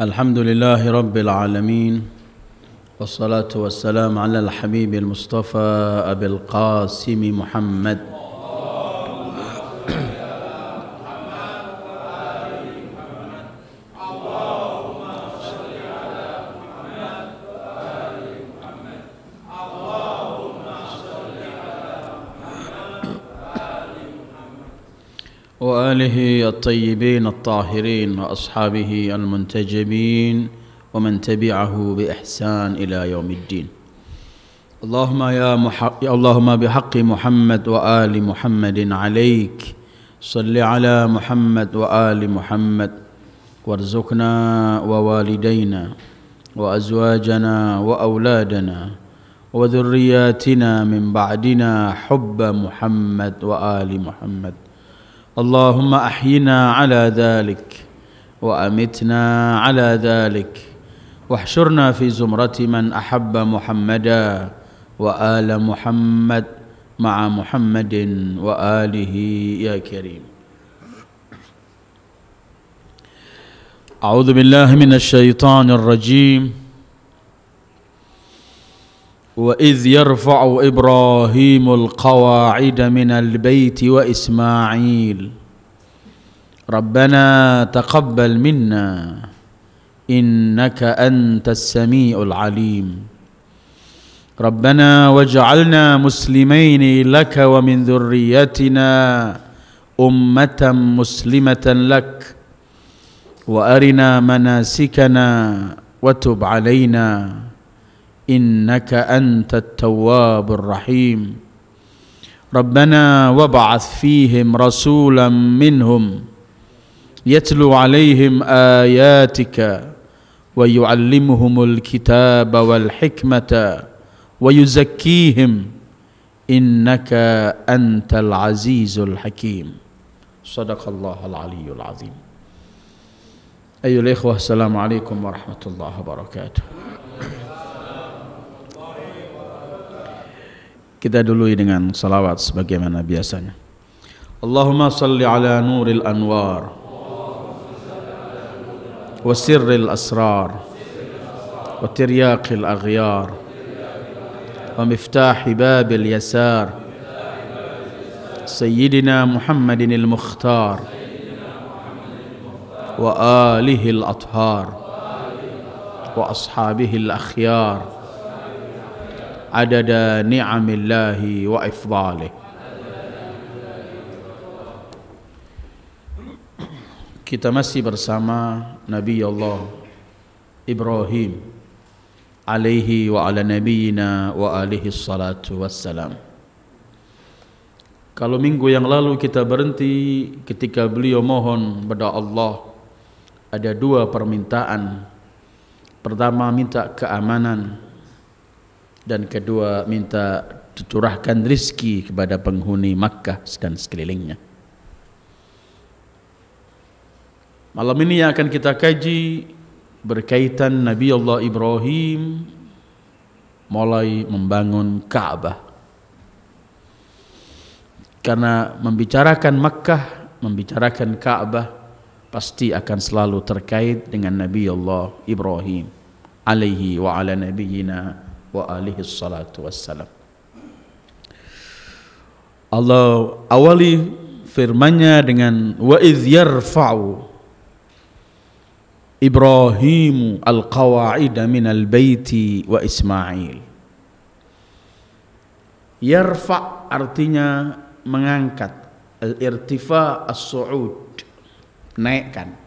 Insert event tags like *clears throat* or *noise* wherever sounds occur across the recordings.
الحمد لله رب العالمين والصلاة والسلام على الحبيب المصطفى أبي القاسم محمد آله الطيبين الطاهرين وأصحابه المنتجبين ومن تبعه بإحسان إلى يوم الدين اللهم يا, مح... يا اللهم بحق محمد وآل محمد عليك صل على محمد وآل محمد وارزقنا ووالدينا وأزواجنا وأولادنا وذرياتنا من بعدنا حب محمد وآل محمد اللهم احينا على ذلك وامتنا على ذلك واحشرنا في زمره من احب محمدا وال محمد مع محمد واله يا كريم اعوذ بالله من الشيطان الرجيم وإذ يرفع إبراهيم القواعد من البيت وإسماعيل ربنا تقبل منا إنك أنت السميع العليم ربنا واجعلنا مسلمين لك ومن ذريتنا أمة مسلمة لك وأرنا مناسكنا وتب علينا انك انت التواب الرحيم ربنا وابعث فيهم رسولا منهم يتلو عليهم اياتك ويعلمهم الكتاب والحكمه ويزكيهم انك انت العزيز الحكيم صدق الله العلي العظيم ايها الاخوه السلام عليكم ورحمه الله وبركاته Kita dului dengan salawat sebagaimana biasanya. Allahumma salli ala nuril anwar wa sirril asrar wa tiryaqil aghyar wa miftahi babil yasar سيدنا محمد المختار وآله الأطهار وأصحابه الأخيار adada ni'amillahi wa ifdalih kita masih bersama Nabi Allah Ibrahim alaihi wa ala nabiyina wa alihi salatu wassalam kalau minggu yang lalu kita berhenti ketika beliau mohon kepada Allah ada dua permintaan pertama minta keamanan dan kedua minta curahkan rizki kepada penghuni Makkah dan sekelilingnya. Malam ini yang akan kita kaji berkaitan Nabi Allah Ibrahim mulai membangun Ka'bah. Karena membicarakan Makkah, membicarakan Ka'bah pasti akan selalu terkait dengan Nabi Allah Ibrahim alaihi wa ala nabiyyina wa alihi salatu wassalam Allah awali firmannya dengan wa idh yarfa'u Ibrahim al-qawa'ida min al-baiti wa Ismail yarfa artinya mengangkat al-irtifa as-su'ud naikkan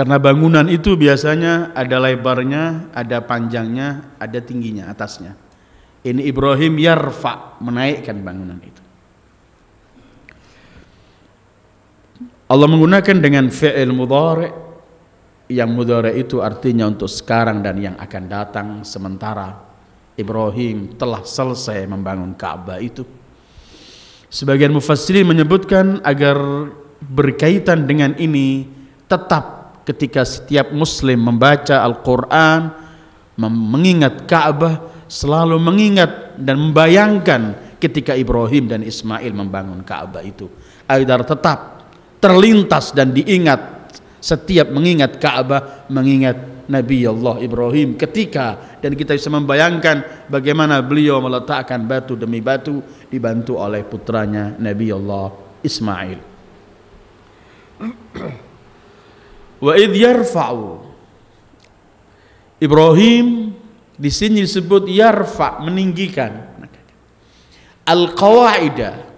Karena bangunan itu biasanya ada lebarnya, ada panjangnya, ada tingginya atasnya. Ini Ibrahim yarfa menaikkan bangunan itu. Allah menggunakan dengan fi'il mudhari' yang mudhari itu artinya untuk sekarang dan yang akan datang sementara Ibrahim telah selesai membangun Ka'bah itu sebagian mufassirin menyebutkan agar berkaitan dengan ini tetap ketika setiap muslim membaca Al-Qur'an mengingat Ka'bah selalu mengingat dan membayangkan ketika Ibrahim dan Ismail membangun Ka'bah itu agar tetap terlintas dan diingat setiap mengingat Ka'bah mengingat Nabi Allah Ibrahim ketika dan kita bisa membayangkan bagaimana beliau meletakkan batu demi batu dibantu oleh putranya Nabi Allah Ismail. Wa id yarfa'u. Ibrahim di sini disebut yarfa meninggikan. Al-qawaida.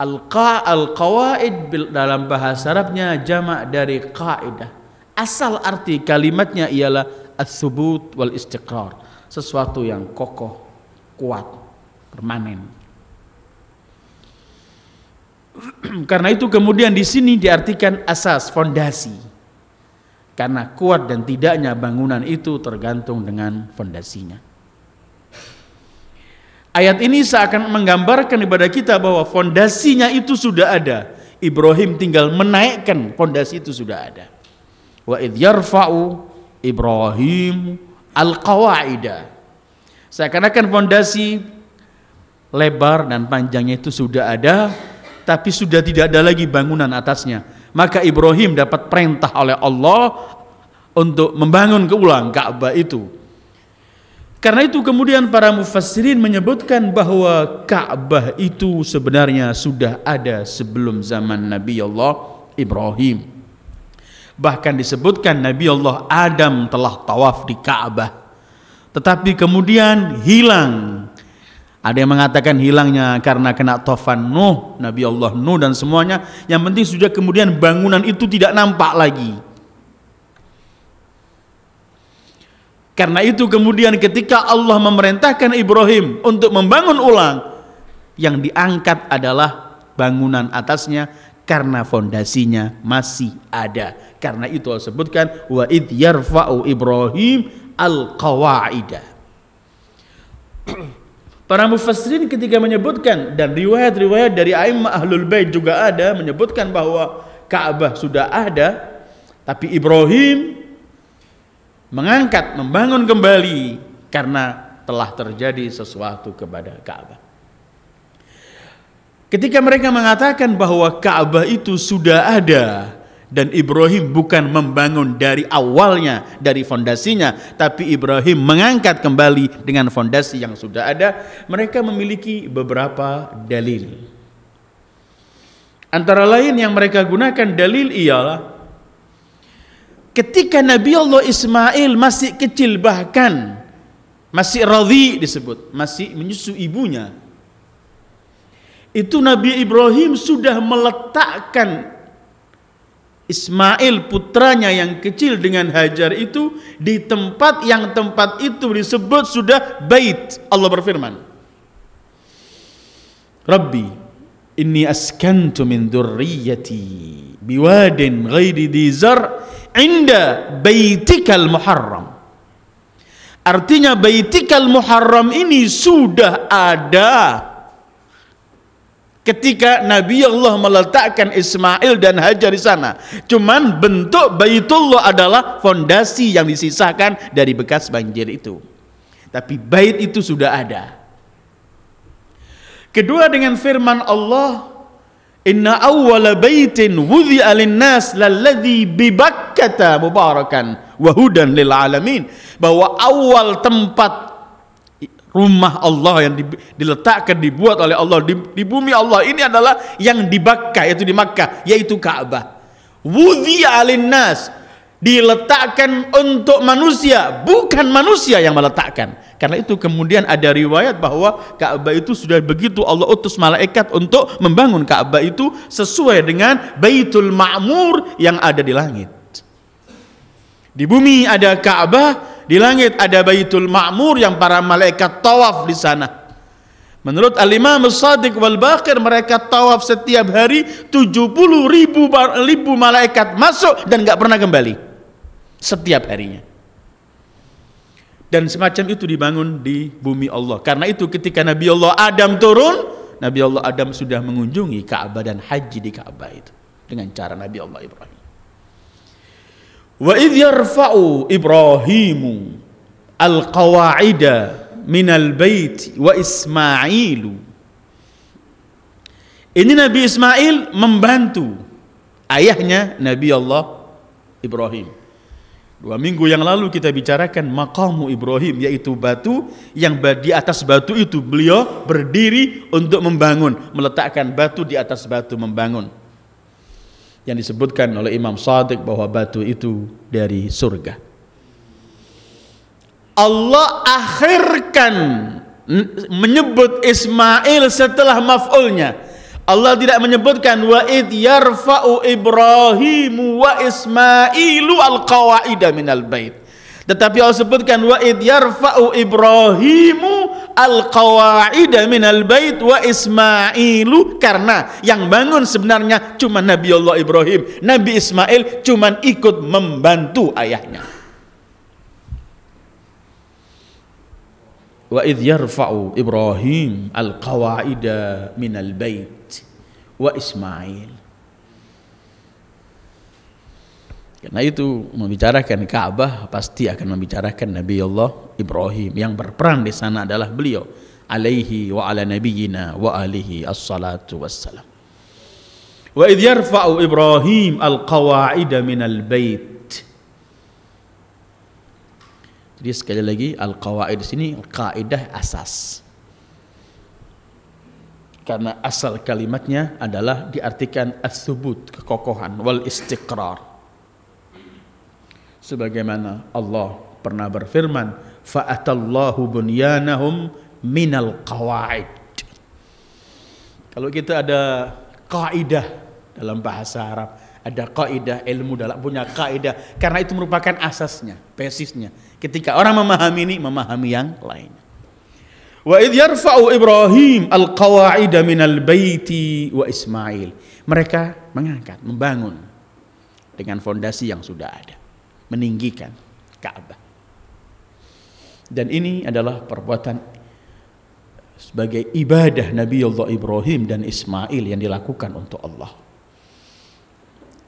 Al-qa al-qawaid dalam bahasa Arabnya jamak dari qaidah. Asal arti kalimatnya ialah as-subut wal istiqrar, sesuatu yang kokoh, kuat, permanen. *clears throat* Karena itu kemudian di sini diartikan asas, fondasi. Karena kuat dan tidaknya bangunan itu tergantung dengan fondasinya. Ayat ini seakan menggambarkan kepada kita bahwa fondasinya itu sudah ada. Ibrahim tinggal menaikkan fondasi itu sudah ada. Wa idh yarfa'u Ibrahim al-qawaida. Seakan-akan fondasi lebar dan panjangnya itu sudah ada, tapi sudah tidak ada lagi bangunan atasnya. Maka Ibrahim dapat perintah oleh Allah untuk membangun keulang Ka'bah itu. Karena itu kemudian para mufassirin menyebutkan bahwa Ka'bah itu sebenarnya sudah ada sebelum zaman Nabi Allah Ibrahim. Bahkan disebutkan Nabi Allah Adam telah tawaf di Ka'bah. Tetapi kemudian hilang ada yang mengatakan hilangnya karena kena tofan Nuh, Nabi Allah Nuh dan semuanya. Yang penting sudah kemudian bangunan itu tidak nampak lagi. Karena itu kemudian ketika Allah memerintahkan Ibrahim untuk membangun ulang, yang diangkat adalah bangunan atasnya karena fondasinya masih ada. Karena itu Allah sebutkan wa id yarfa'u Ibrahim al-qawaida. *clears throat* Para mufassirin ketika menyebutkan dan riwayat-riwayat dari a'immah ahlul bait juga ada menyebutkan bahwa Ka'bah sudah ada tapi Ibrahim mengangkat membangun kembali karena telah terjadi sesuatu kepada Ka'bah. Ketika mereka mengatakan bahwa Ka'bah itu sudah ada, dan Ibrahim bukan membangun dari awalnya, dari fondasinya, tapi Ibrahim mengangkat kembali dengan fondasi yang sudah ada. Mereka memiliki beberapa dalil. Antara lain yang mereka gunakan dalil ialah ketika Nabi Allah Ismail masih kecil bahkan masih radhi disebut, masih menyusu ibunya. Itu Nabi Ibrahim sudah meletakkan Ismail putranya yang kecil dengan Hajar itu di tempat yang tempat itu disebut sudah bait. Allah berfirman, Rabbi, inni askantu min dhurriyyati biwadin ghairi dizar inda baitikal muharram. Artinya baitikal muharram ini sudah ada ketika Nabi Allah meletakkan Ismail dan Hajar di sana. Cuman bentuk Baitullah adalah fondasi yang disisakan dari bekas banjir itu. Tapi bait itu sudah ada. Kedua dengan firman Allah Inna awwala baitin wudhi'a lin-nas lalladhi bi Bakkata mubarakan wa hudan lil alamin bahwa awal tempat rumah Allah yang diletakkan dibuat oleh Allah di, di bumi Allah ini adalah yang di Makkah yaitu di Makkah yaitu Ka'bah wudhi alinnas diletakkan untuk manusia bukan manusia yang meletakkan karena itu kemudian ada riwayat bahwa Ka'bah itu sudah begitu Allah utus malaikat untuk membangun Ka'bah itu sesuai dengan Baitul Ma'mur yang ada di langit di bumi ada Ka'bah di langit ada Baitul Ma'mur yang para malaikat tawaf di sana. Menurut Al-Imam Sadiq wal bakir mereka tawaf setiap hari 70 ribu, ribu malaikat masuk dan gak pernah kembali. Setiap harinya. Dan semacam itu dibangun di bumi Allah. Karena itu ketika Nabi Allah Adam turun, Nabi Allah Adam sudah mengunjungi Ka'bah dan haji di Ka'bah itu dengan cara Nabi Allah Ibrahim. Wa idh yarfa'u Ibrahimu al minal bait wa Ismailu. Ini Nabi Ismail membantu ayahnya Nabi Allah Ibrahim. Dua minggu yang lalu kita bicarakan makamu Ibrahim yaitu batu yang di atas batu itu beliau berdiri untuk membangun, meletakkan batu di atas batu membangun yang disebutkan oleh Imam Sadiq bahwa batu itu dari surga. Allah akhirkan menyebut Ismail setelah maf'ulnya. Allah tidak menyebutkan wa id yarfa'u Ibrahim wa Ismailu al-qawaida minal bait. Tetapi Allah sebutkan wa id yarfa'u Ibrahimu al-qawaida al bait wa Ismailu karena yang bangun sebenarnya cuma Nabi Allah Ibrahim. Nabi Ismail cuma ikut membantu ayahnya. Wa id yarfa'u Ibrahim al-qawaida al bait wa Ismail Karena itu membicarakan Ka'bah pasti akan membicarakan Nabi Allah Ibrahim yang berperan di sana adalah beliau alaihi wa ala nabiyyina wa alihi assalatu wassalam. Wa idh yarfa'u Ibrahim al-qawa'ida al bait. Jadi sekali lagi al-qawaid di sini kaidah asas. Karena asal kalimatnya adalah diartikan as-subut, kekokohan wal istiqrar sebagaimana Allah pernah berfirman fa'atallahu bunyanahum minal qawaid kalau kita ada kaidah dalam bahasa Arab ada kaidah ilmu dalam punya kaidah karena itu merupakan asasnya basisnya ketika orang memahami ini memahami yang lain wa id yarfa'u ibrahim al qawaida minal baiti wa ismail mereka mengangkat membangun dengan fondasi yang sudah ada meninggikan Ka'bah. Dan ini adalah perbuatan sebagai ibadah Nabi Allah Ibrahim dan Ismail yang dilakukan untuk Allah.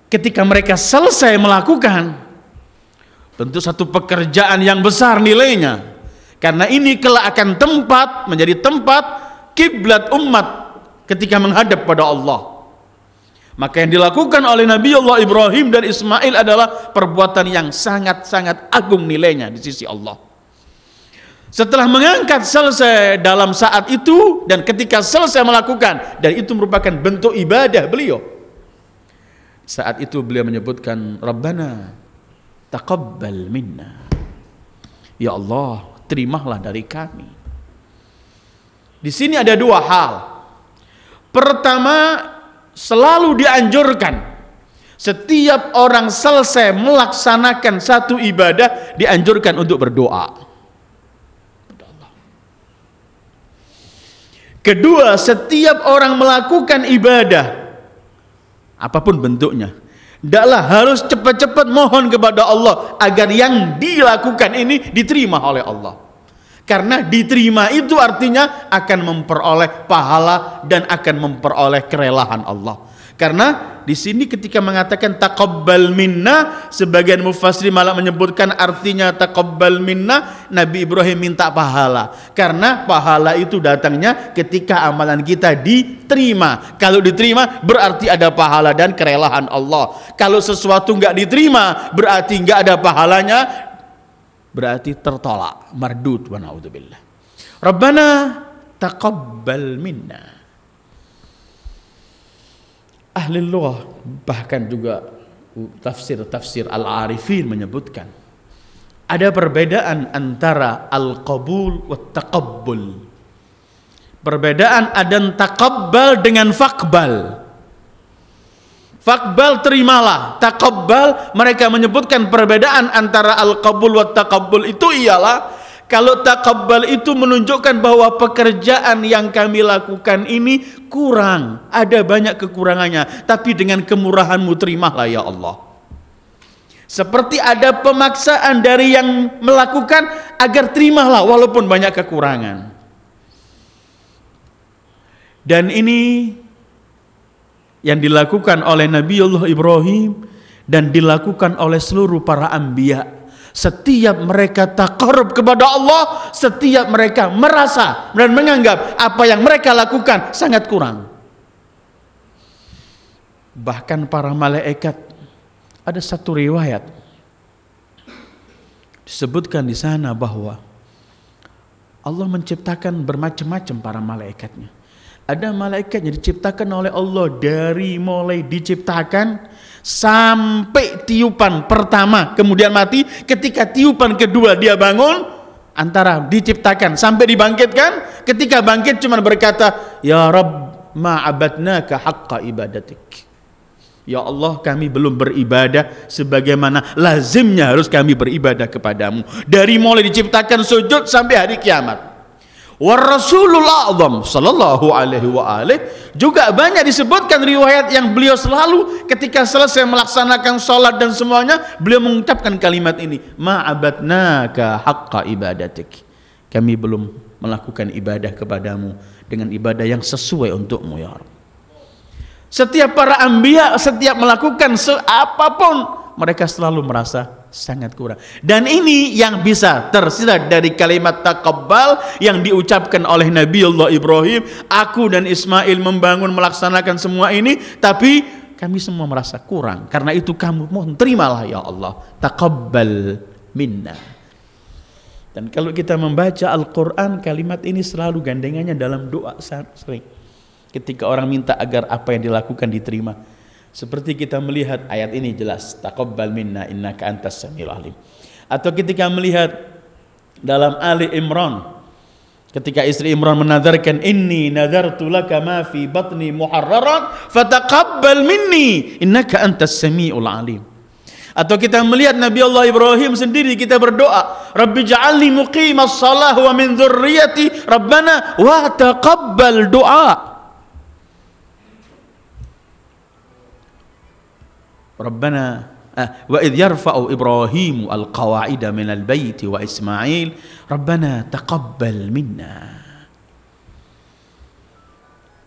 Ketika mereka selesai melakukan, tentu satu pekerjaan yang besar nilainya. Karena ini kelak akan tempat menjadi tempat kiblat umat ketika menghadap pada Allah. Maka yang dilakukan oleh Nabi Allah Ibrahim dan Ismail adalah perbuatan yang sangat-sangat agung nilainya di sisi Allah. Setelah mengangkat selesai dalam saat itu dan ketika selesai melakukan dan itu merupakan bentuk ibadah beliau. Saat itu beliau menyebutkan Rabbana taqabbal minna. Ya Allah, terimalah dari kami. Di sini ada dua hal. Pertama, selalu dianjurkan setiap orang selesai melaksanakan satu ibadah dianjurkan untuk berdoa. Kedua, setiap orang melakukan ibadah apapun bentuknya, tidaklah harus cepat-cepat mohon kepada Allah agar yang dilakukan ini diterima oleh Allah. Karena diterima itu artinya akan memperoleh pahala dan akan memperoleh kerelahan Allah. Karena di sini ketika mengatakan takobbal minna, sebagian mufasri malah menyebutkan artinya takobbal minna, Nabi Ibrahim minta pahala. Karena pahala itu datangnya ketika amalan kita diterima. Kalau diterima berarti ada pahala dan kerelahan Allah. Kalau sesuatu nggak diterima berarti nggak ada pahalanya berarti tertolak mardud wa naudzubillah rabbana taqabbal minna ahli lughah bahkan juga tafsir-tafsir al-arifin menyebutkan ada perbedaan antara al-qabul wa taqabbul perbedaan ada taqabbal dengan fakbal Fakbal terimalah, takobbal mereka menyebutkan perbedaan antara al-qabul wa takobbul itu ialah kalau takobbal itu menunjukkan bahwa pekerjaan yang kami lakukan ini kurang, ada banyak kekurangannya, tapi dengan kemurahanmu terimalah ya Allah. Seperti ada pemaksaan dari yang melakukan agar terimalah walaupun banyak kekurangan. Dan ini yang dilakukan oleh Nabi Allah Ibrahim dan dilakukan oleh seluruh para ambia. Setiap mereka takarub kepada Allah, setiap mereka merasa dan menganggap apa yang mereka lakukan sangat kurang. Bahkan para malaikat ada satu riwayat disebutkan di sana bahwa Allah menciptakan bermacam-macam para malaikatnya ada malaikat yang diciptakan oleh Allah dari mulai diciptakan sampai tiupan pertama kemudian mati ketika tiupan kedua dia bangun antara diciptakan sampai dibangkitkan ketika bangkit cuma berkata ya Rabb ke haqqa ibadatik Ya Allah kami belum beribadah sebagaimana lazimnya harus kami beribadah kepadamu dari mulai diciptakan sujud sampai hari kiamat wa Rasulul A'zam sallallahu alaihi wa alih juga banyak disebutkan riwayat yang beliau selalu ketika selesai melaksanakan sholat dan semuanya beliau mengucapkan kalimat ini ma'abatnaka haqqa ibadatik kami belum melakukan ibadah kepadamu dengan ibadah yang sesuai untukmu ya Rabb setiap para ambia setiap melakukan seapapun mereka selalu merasa sangat kurang. Dan ini yang bisa tersirat dari kalimat takabal yang diucapkan oleh Nabi Allah Ibrahim, aku dan Ismail membangun melaksanakan semua ini, tapi kami semua merasa kurang. Karena itu kamu mohon terimalah ya Allah, Takabal minna. Dan kalau kita membaca Al-Quran, kalimat ini selalu gandengannya dalam doa sering. Ketika orang minta agar apa yang dilakukan diterima seperti kita melihat ayat ini jelas, taqabbal minna innaka antas samiul alim. Atau ketika melihat dalam Ali Imran ketika istri Imran menazarkan inni nadartu laka ma fi batni muharrarat fataqabbal minni innaka antas samiul alim. Atau kita melihat Nabi Allah Ibrahim sendiri kita berdoa, Rabbi ja'alni muqimassalah salah wa min dzurriyyati Rabbana wa taqabbal du'a. ربنا وإذ يرفع إبراهيم القواعد من البيت وإسماعيل ربنا تقبل منا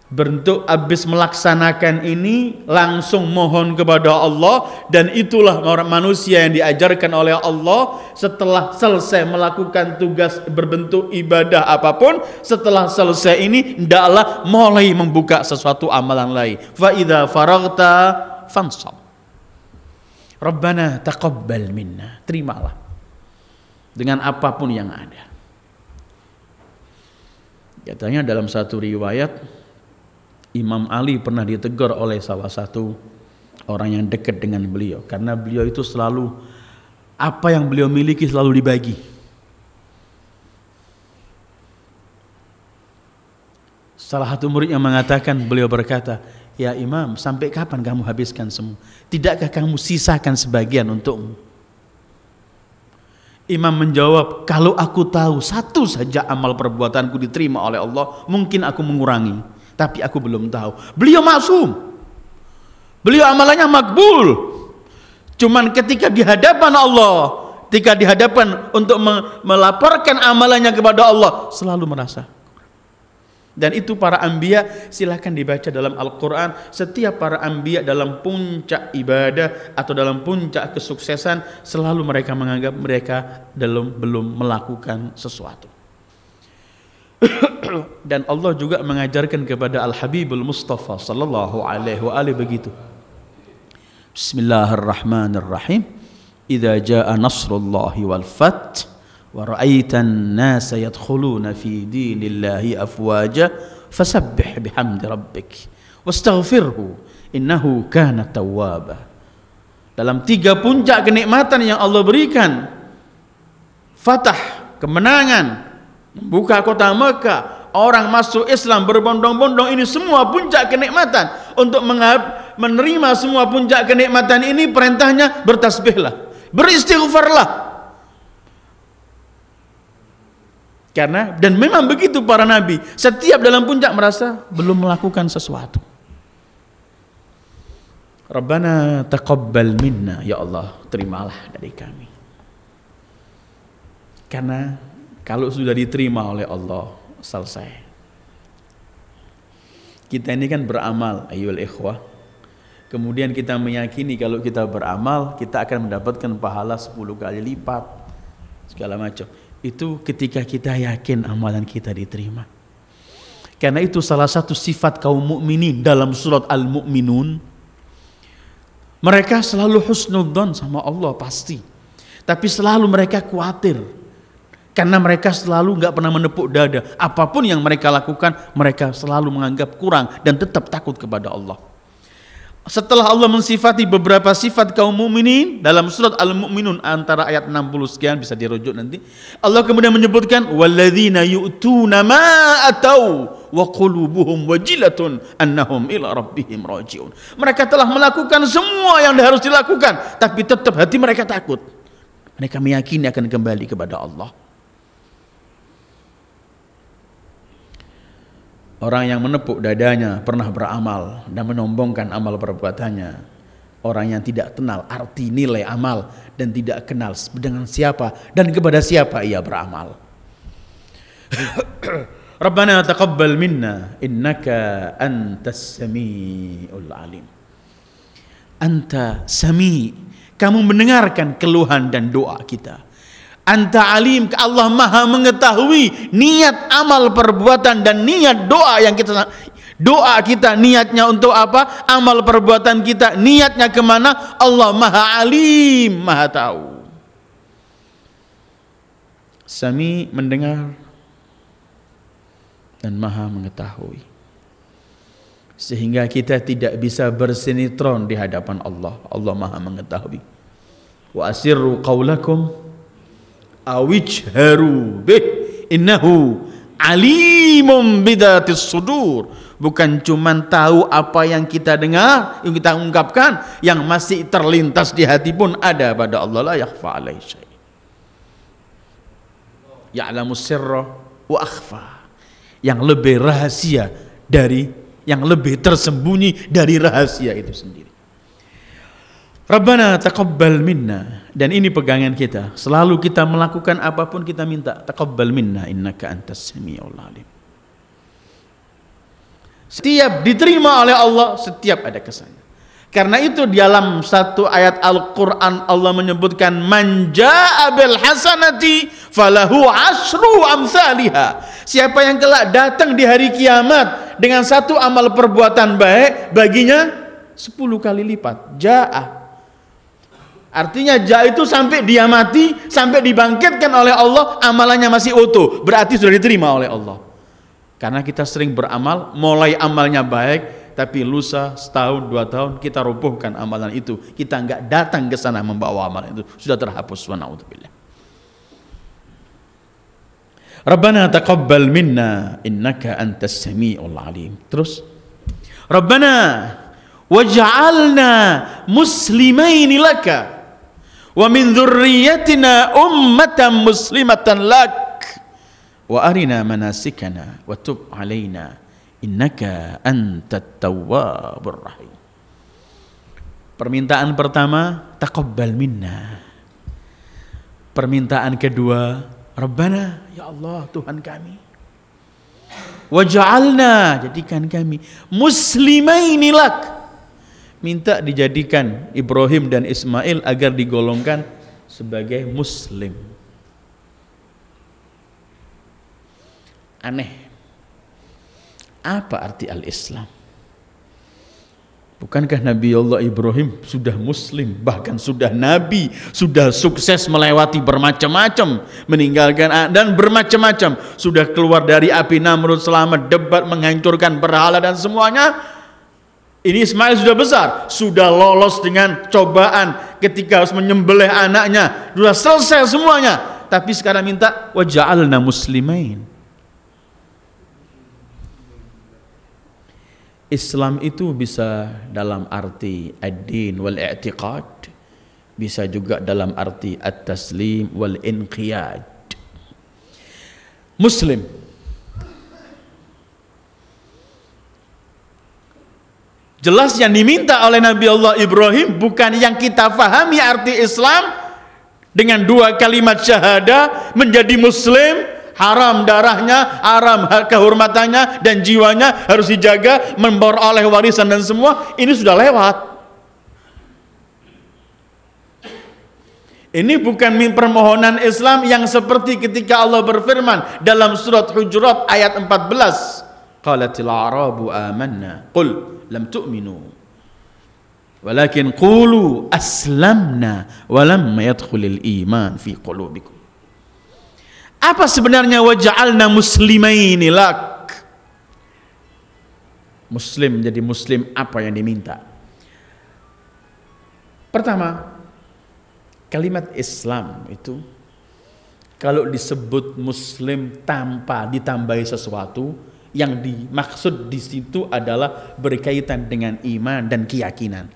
Bentuk habis melaksanakan ini langsung mohon kepada Allah dan itulah orang manusia yang diajarkan oleh Allah setelah selesai melakukan tugas berbentuk ibadah apapun setelah selesai ini ndaklah mulai membuka sesuatu amalan lain. Fa idza fansab. Rabbana taqabbal minna. Terimalah. Dengan apapun yang ada. Katanya dalam satu riwayat Imam Ali pernah ditegur oleh salah satu orang yang dekat dengan beliau karena beliau itu selalu apa yang beliau miliki selalu dibagi. Salah satu murid yang mengatakan beliau berkata, Ya Imam, sampai kapan kamu habiskan semua? Tidakkah kamu sisakan sebagian untukmu? Imam menjawab, kalau aku tahu satu saja amal perbuatanku diterima oleh Allah, mungkin aku mengurangi. Tapi aku belum tahu. Beliau maksum. Beliau amalannya makbul. Cuman ketika dihadapan Allah, ketika dihadapan untuk melaporkan amalannya kepada Allah, selalu merasa dan itu para ambia silahkan dibaca dalam Al-Quran. Setiap para ambia dalam puncak ibadah atau dalam puncak kesuksesan selalu mereka menganggap mereka belum, belum melakukan sesuatu. *clears throat* Dan Allah juga mengajarkan kepada Al-Habibul Mustafa sallallahu alaihi wa begitu. Bismillahirrahmanirrahim. Idza jaa nasrullahi wal fath ورأيت الناس يدخلون في دين الله أفواجا فسبح بحمد ربك واستغفره كان توابا dalam tiga puncak kenikmatan yang Allah berikan fatah kemenangan membuka kota Mekah orang masuk Islam berbondong-bondong ini semua puncak kenikmatan untuk menerima semua puncak kenikmatan ini perintahnya bertasbihlah beristighfarlah Karena dan memang begitu para nabi, setiap dalam puncak merasa belum melakukan sesuatu. Rabbana taqabbal minna, ya Allah, terimalah dari kami. Karena kalau sudah diterima oleh Allah, selesai. Kita ini kan beramal, ayol ikhwah. Kemudian kita meyakini kalau kita beramal, kita akan mendapatkan pahala 10 kali lipat segala macam itu ketika kita yakin amalan kita diterima. Karena itu salah satu sifat kaum mukminin dalam surat al mukminun. Mereka selalu husnudon sama Allah pasti. Tapi selalu mereka khawatir. Karena mereka selalu nggak pernah menepuk dada. Apapun yang mereka lakukan, mereka selalu menganggap kurang dan tetap takut kepada Allah. setelah Allah mensifati beberapa sifat kaum mukminin dalam surat Al-Mukminun antara ayat 60 sekian bisa dirujuk nanti. Allah kemudian menyebutkan walladzina yu'tuna ma atau wa qulubuhum wajilatun annahum ila rabbihim raji'un. Mereka telah melakukan semua yang harus dilakukan tapi tetap hati mereka takut. Mereka meyakini akan kembali kepada Allah. Orang yang menepuk dadanya pernah beramal dan menombongkan amal perbuatannya. Orang yang tidak kenal arti nilai amal dan tidak kenal dengan siapa dan kepada siapa ia beramal. *coughs* Rabbana taqabbal minna innaka antas samiul alim. Anta sami, kamu mendengarkan keluhan dan doa kita. Anta alim, Allah maha mengetahui niat amal perbuatan dan niat doa yang kita doa kita niatnya untuk apa amal perbuatan kita niatnya kemana Allah maha alim maha tahu Sami mendengar dan maha mengetahui sehingga kita tidak bisa bersinitron di hadapan Allah Allah maha mengetahui wa asirru qawlakum awij haru bih innahu alimum bidatis sudur bukan cuman tahu apa yang kita dengar yang kita ungkapkan yang masih terlintas di hati pun ada pada Allah la yakhfa alaihi syai ya'lamu sirra wa akhfa yang lebih rahasia dari yang lebih tersembunyi dari rahasia itu sendiri Rabbana taqabbal minna dan ini pegangan kita. Selalu kita melakukan apapun kita minta taqabbal minna innaka antas samiul alim. Setiap diterima oleh Allah, setiap ada kesannya. Karena itu di dalam satu ayat Al-Qur'an Allah menyebutkan manja abil hasanati falahu asru amsalihha. Siapa yang kelak datang di hari kiamat dengan satu amal perbuatan baik, baginya sepuluh kali lipat. Ja'ah Artinya jah itu sampai dia mati, sampai dibangkitkan oleh Allah, amalannya masih utuh. Berarti sudah diterima oleh Allah. Karena kita sering beramal, mulai amalnya baik, tapi lusa setahun dua tahun kita rubuhkan amalan itu. Kita nggak datang ke sana membawa amalan itu sudah terhapus. Wanaudzubillah. Rabbana taqabbal minna innaka antas samiul alim. Terus Rabbana waj'alna muslimaini laka wa min dzurriyyatina ummatan muslimatan lak wa arina manasikana wa tub alaina innaka antat tawwabur rahim Permintaan pertama taqabbal minna. Permintaan kedua, Rabbana ya Allah Tuhan kami. Waj'alna jadikan kami muslimainilak minta dijadikan Ibrahim dan Ismail agar digolongkan sebagai muslim. Aneh. Apa arti al-Islam? Bukankah Nabi Allah Ibrahim sudah muslim, bahkan sudah nabi, sudah sukses melewati bermacam-macam, meninggalkan dan bermacam-macam, sudah keluar dari api Namrud selamat, debat menghancurkan berhala dan semuanya, ini Ismail sudah besar, sudah lolos dengan cobaan ketika harus menyembelih anaknya, sudah selesai semuanya. Tapi sekarang minta waja'alna muslimain. Islam itu bisa dalam arti ad-din wal i'tiqad, bisa juga dalam arti at-taslim wal inqiyad. Muslim Jelas yang diminta oleh Nabi Allah Ibrahim bukan yang kita fahami arti Islam dengan dua kalimat syahada menjadi muslim haram darahnya, haram kehormatannya dan jiwanya harus dijaga memperoleh warisan dan semua ini sudah lewat. Ini bukan permohonan Islam yang seperti ketika Allah berfirman dalam surat Hujurat ayat 14 qalatil arabu amanna qul lam tu'minu walakin qulu aslamna walam yadkhulil iman fi qulubikum apa sebenarnya waja'alna muslimaini lak muslim jadi muslim apa yang diminta pertama kalimat Islam itu kalau disebut muslim tanpa ditambahi sesuatu yang dimaksud di situ adalah berkaitan dengan iman dan keyakinan.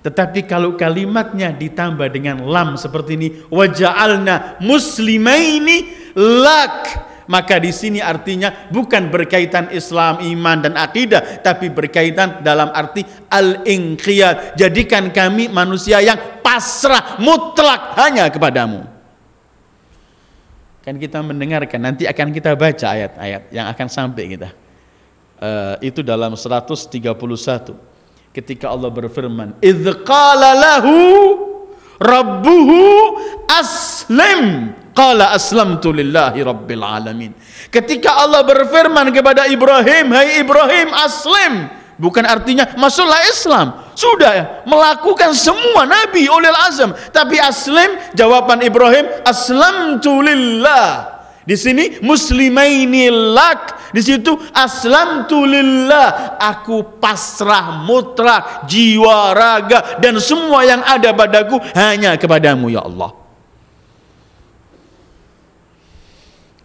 Tetapi kalau kalimatnya ditambah dengan lam seperti ini, waja'alna muslimaini lak. Maka di sini artinya bukan berkaitan Islam, iman dan akidah, tapi berkaitan dalam arti al-inqiyad. Jadikan kami manusia yang pasrah mutlak hanya kepadamu. kan kita mendengarkan nanti akan kita baca ayat-ayat yang akan sampai kita uh, itu dalam 131 ketika Allah berfirman idz qala lahu rabbuhu aslim qala aslamtu lillahi rabbil alamin ketika Allah berfirman kepada Ibrahim hai Ibrahim aslim Bukan artinya masuklah Islam. Sudah ya, melakukan semua Nabi oleh azam. Tapi aslim jawaban Ibrahim aslam tulillah. Di sini muslimaini lak. Di situ aslam tulillah. Aku pasrah mutlak jiwa raga dan semua yang ada padaku hanya kepadamu ya Allah.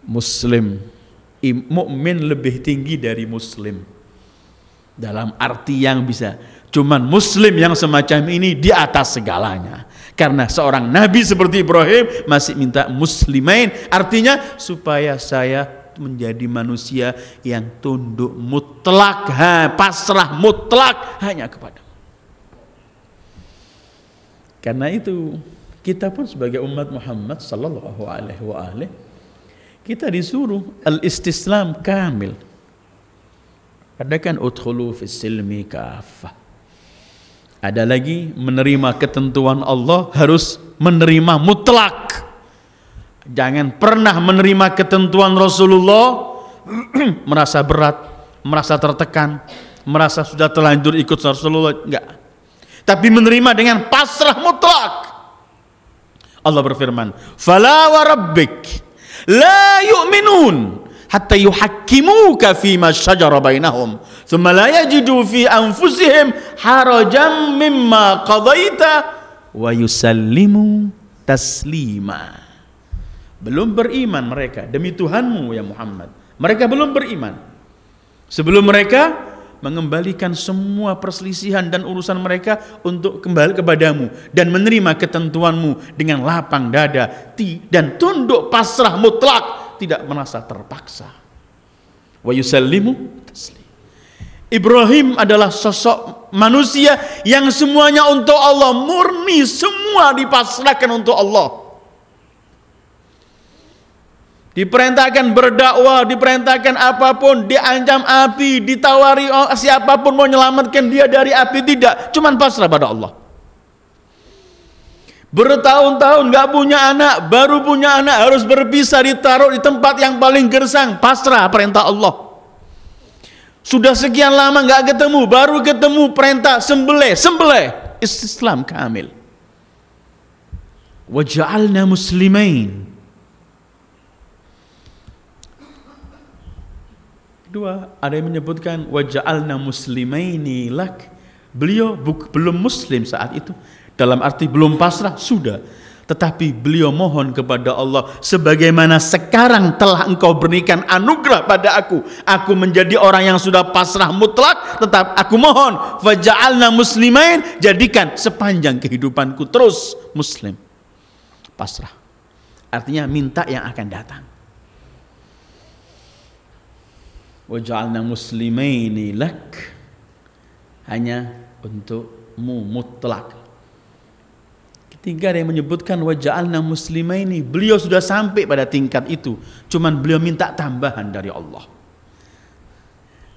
Muslim mukmin lebih tinggi dari muslim dalam arti yang bisa. Cuman muslim yang semacam ini di atas segalanya. Karena seorang nabi seperti Ibrahim masih minta muslimain. Artinya supaya saya menjadi manusia yang tunduk mutlak, ha, pasrah mutlak hanya kepada. Karena itu kita pun sebagai umat Muhammad sallallahu alaihi wa kita disuruh al-istislam kamil ada kan fis silmi kafah. Ada lagi menerima ketentuan Allah harus menerima mutlak. Jangan pernah menerima ketentuan Rasulullah *clears throat* merasa berat, merasa tertekan, merasa sudah terlanjur ikut Rasulullah enggak. Tapi menerima dengan pasrah mutlak. Allah berfirman, "Fala wa rabbik la yu'minun hatta yuhakkimuka ma syajara bainahum thumma la yajidu fi anfusihim harajan mimma qadaita wa yusallimu taslima belum beriman mereka demi Tuhanmu ya Muhammad mereka belum beriman sebelum mereka mengembalikan semua perselisihan dan urusan mereka untuk kembali kepadamu dan menerima ketentuanmu dengan lapang dada dan tunduk pasrah mutlak tidak merasa terpaksa. Wa yusallimu taslim. Ibrahim adalah sosok manusia yang semuanya untuk Allah, murni semua dipasrahkan untuk Allah. Diperintahkan berdakwah, diperintahkan apapun, diancam api, ditawari oh, siapapun mau menyelamatkan dia dari api tidak, cuman pasrah pada Allah. Bertahun-tahun nggak punya anak, baru punya anak harus berpisah ditaruh di tempat yang paling gersang, pasrah perintah Allah. Sudah sekian lama nggak ketemu, baru ketemu perintah sembelih, sembelih. Islam kamil. Waja'alna muslimain. Dua, ada yang menyebutkan waja'alna muslimaini lak. Beliau belum muslim saat itu, dalam arti belum pasrah, sudah. Tetapi beliau mohon kepada Allah sebagaimana sekarang telah engkau berikan anugerah pada aku. Aku menjadi orang yang sudah pasrah mutlak, tetap aku mohon faja'alna muslimain, jadikan sepanjang kehidupanku terus muslim. Pasrah. Artinya minta yang akan datang. Waja'alna muslimaini lak hanya untukmu mutlak Tinggal ada yang menyebutkan waja'alna muslimaini. Beliau sudah sampai pada tingkat itu. Cuman beliau minta tambahan dari Allah.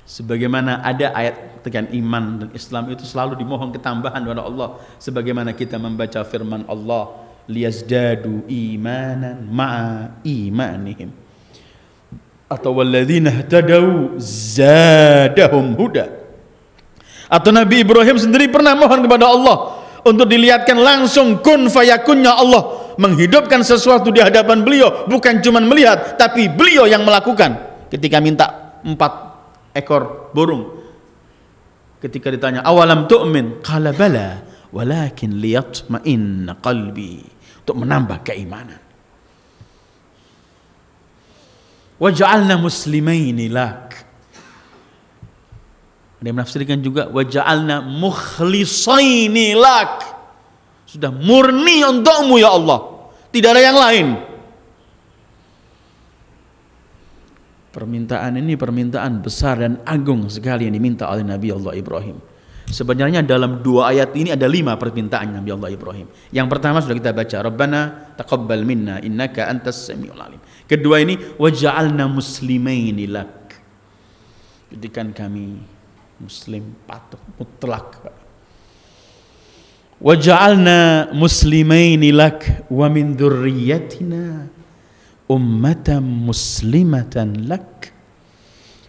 Sebagaimana ada ayat tekan iman dan Islam itu selalu dimohon ketambahan kepada Allah. Sebagaimana kita membaca firman Allah. Liyazdadu imanan ma'a imanihim. Atau walladzina htadau zadahum huda. Atau Nabi Ibrahim sendiri pernah mohon kepada Allah untuk dilihatkan langsung kun fayakunnya Allah menghidupkan sesuatu di hadapan beliau bukan cuma melihat tapi beliau yang melakukan ketika minta empat ekor burung ketika ditanya awalam tu'min qala bala walakin ma'in qalbi untuk menambah keimanan waj'alna muslimaini lak ada yang menafsirkan juga waja'alna mukhlisaini lak. Sudah murni untukmu ya Allah. Tidak ada yang lain. Permintaan ini permintaan besar dan agung sekali yang diminta oleh Nabi Allah Ibrahim. Sebenarnya dalam dua ayat ini ada lima permintaan Nabi Allah Ibrahim. Yang pertama sudah kita baca, Rabbana taqabbal minna innaka antas samiul alim. Kedua ini waja'alna muslimainilak. Jadikan kami muslim patuh mutlak waj'alna muslimaini lak wa min dzurriyyatina ummatan muslimatan lak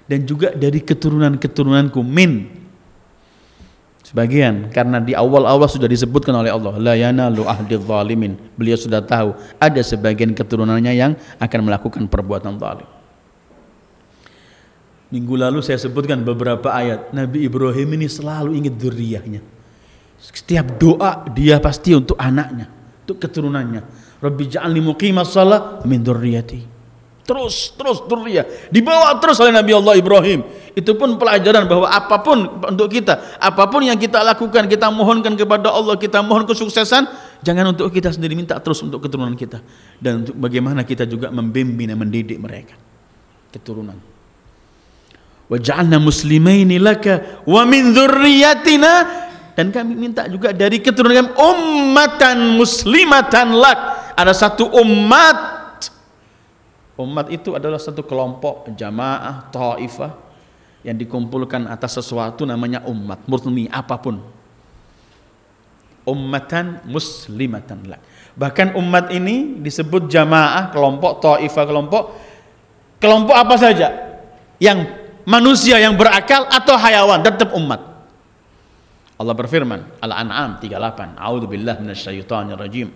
dan juga dari keturunan-keturunanku min sebagian karena di awal-awal sudah disebutkan oleh Allah la yanalu ahdi zalimin beliau sudah tahu ada sebagian keturunannya yang akan melakukan perbuatan zalim Minggu lalu saya sebutkan beberapa ayat. Nabi Ibrahim ini selalu ingat duriahnya. Setiap doa dia pasti untuk anaknya, untuk keturunannya. Rabbi ja'alni muqimah salah min durriyati. Terus, terus durriyah. Dibawa terus oleh Nabi Allah Ibrahim. Itu pun pelajaran bahwa apapun untuk kita, apapun yang kita lakukan, kita mohonkan kepada Allah, kita mohon kesuksesan, jangan untuk kita sendiri minta terus untuk keturunan kita. Dan untuk bagaimana kita juga membimbing dan mendidik mereka. Keturunan. Waj'alna muslimaini laka wa min dzurriyyatina dan kami minta juga dari keturunan kami ummatan muslimatan lak. Ada satu umat. Umat itu adalah satu kelompok jamaah, taifah yang dikumpulkan atas sesuatu namanya umat murni apapun ummatan muslimatan lak. Bahkan umat ini disebut jamaah, kelompok, ta'ifah, kelompok kelompok apa saja yang manusia yang berakal atau hayawan tetap umat Allah berfirman Al-An'am 38 A'udhu billah minasyaitonir rajim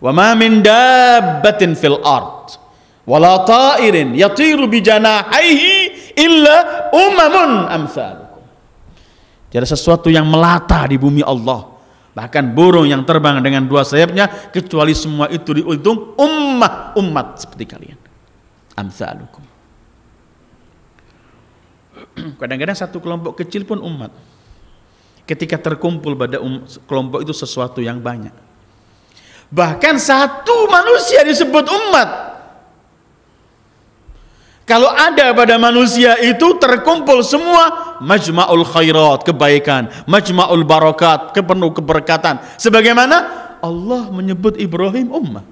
Wa ma min dabbatin fil ard la ta'irin yatiru bi janahihi illa umamun amsalukum Jadi sesuatu yang melata di bumi Allah bahkan burung yang terbang dengan dua sayapnya kecuali semua itu diuntung ummah umat seperti kalian amsalukum *clears throat* Kadang-kadang satu kelompok kecil pun umat. Ketika terkumpul pada um, kelompok itu sesuatu yang banyak. Bahkan satu manusia disebut umat. Kalau ada pada manusia itu terkumpul semua majma'ul khairat, kebaikan, majma'ul barokat, kepenuh keberkatan. Sebagaimana Allah menyebut Ibrahim ummah.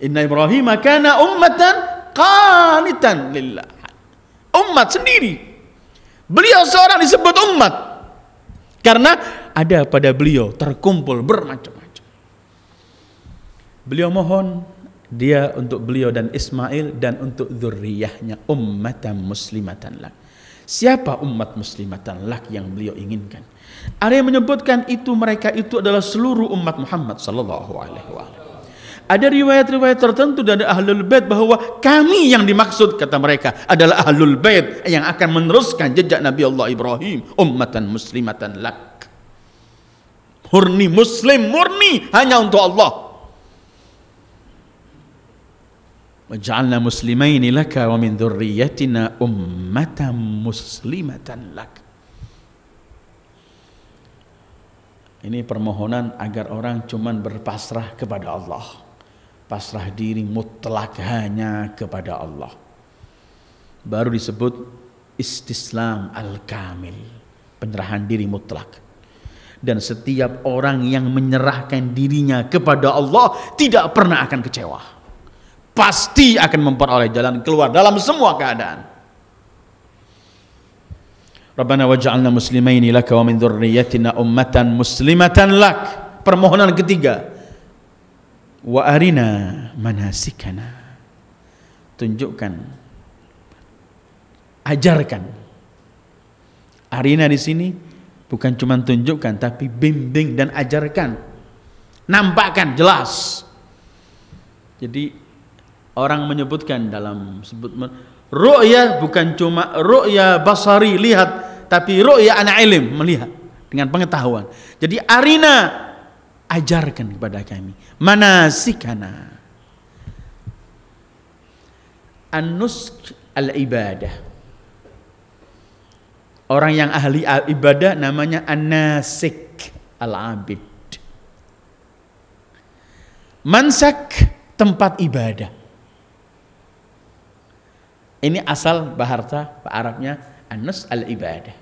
Inna Ibrahim kana ummatan qanitan lillah umat sendiri. Beliau seorang disebut umat karena ada pada beliau terkumpul bermacam-macam. Beliau mohon dia untuk beliau dan Ismail dan untuk zuriyahnya umat muslimatan lak. Siapa umat muslimatan lak yang beliau inginkan? Ada yang menyebutkan itu mereka itu adalah seluruh umat Muhammad sallallahu alaihi wasallam ada riwayat-riwayat tertentu dari ahlul bait bahwa kami yang dimaksud kata mereka adalah ahlul bait yang akan meneruskan jejak Nabi Allah Ibrahim ummatan muslimatan lak murni muslim murni hanya untuk Allah waj'alna muslimaini laka wa min dhurriyyatina ummatan muslimatan lak ini permohonan agar orang cuman berpasrah kepada Allah pasrah diri mutlak hanya kepada Allah. Baru disebut istislam al-kamil, penyerahan diri mutlak. Dan setiap orang yang menyerahkan dirinya kepada Allah tidak pernah akan kecewa. Pasti akan memperoleh jalan keluar dalam semua keadaan. Rabbana waj'alna muslimaini laka wa min dzurriyyatina ummatan muslimatan lak. Permohonan ketiga, wa arina manasikana tunjukkan ajarkan arina di sini bukan cuma tunjukkan tapi bimbing dan ajarkan nampakkan jelas jadi orang menyebutkan dalam sebut ru'ya bukan cuma ru'ya basari lihat tapi ru'ya anak ilm melihat dengan pengetahuan jadi arina ajarkan kepada kami manasikana an al-ibadah orang yang ahli al ibadah namanya anasik al-abid mansak tempat ibadah ini asal bahasa Arabnya anus al-ibadah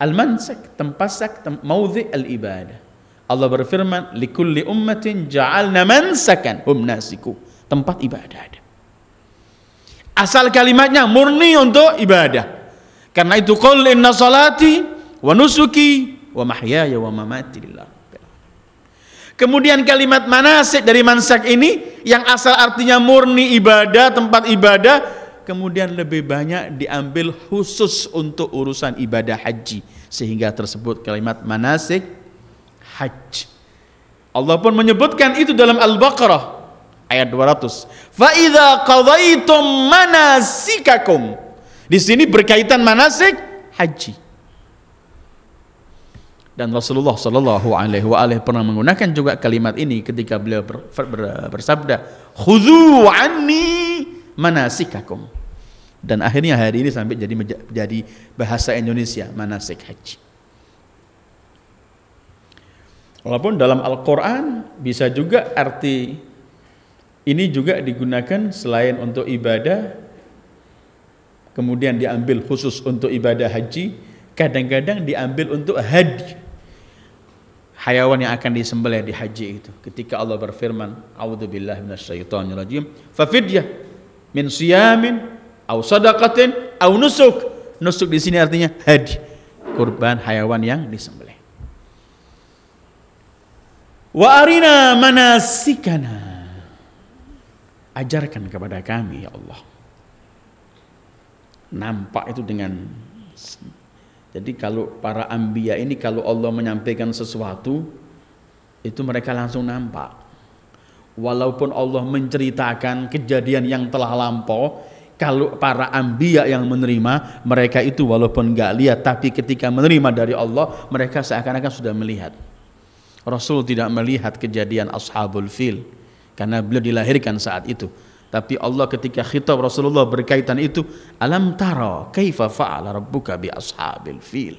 al-mansak tempat sak tem al-ibadah Allah berfirman, "Likulli ummatin ja'alna mansakan hum nasiku." Tempat ibadah ada. Asal kalimatnya murni untuk ibadah. Karena itu qul inna salati wa nusuki wa mahyaya wa mamati lillah. Kemudian kalimat manasik dari mansak ini yang asal artinya murni ibadah, tempat ibadah, kemudian lebih banyak diambil khusus untuk urusan ibadah haji sehingga tersebut kalimat manasik Haji. Allah pun menyebutkan itu dalam Al-Baqarah ayat 200. Fa idza qadaitum manasikakum. Di sini berkaitan manasik haji. Dan Rasulullah Shallallahu Alaihi Wasallam pernah menggunakan juga kalimat ini ketika beliau bersabda, "Khudu anni manasikakum." Dan akhirnya hari ini sampai jadi jadi bahasa Indonesia manasik haji. Walaupun dalam Al-Quran bisa juga arti ini juga digunakan selain untuk ibadah, kemudian diambil khusus untuk ibadah haji, kadang-kadang diambil untuk haji. Hayawan yang akan disembelih di haji itu. Ketika Allah berfirman, "A'udzubillahi minasyaitonirrajim, fafidyah min siyamin au sadaqatin au nusuk." Nusuk di sini artinya haji, kurban hayawan yang disembelih. Wa arina manasikana. Ajarkan kepada kami ya Allah. Nampak itu dengan jadi kalau para ambia ini kalau Allah menyampaikan sesuatu itu mereka langsung nampak. Walaupun Allah menceritakan kejadian yang telah lampau, kalau para ambia yang menerima mereka itu walaupun nggak lihat tapi ketika menerima dari Allah mereka seakan-akan sudah melihat. Rasul tidak melihat kejadian ashabul fil karena beliau dilahirkan saat itu. Tapi Allah ketika khitab Rasulullah berkaitan itu, alam taro kaifa fa'ala rabbuka bi ashabil fil.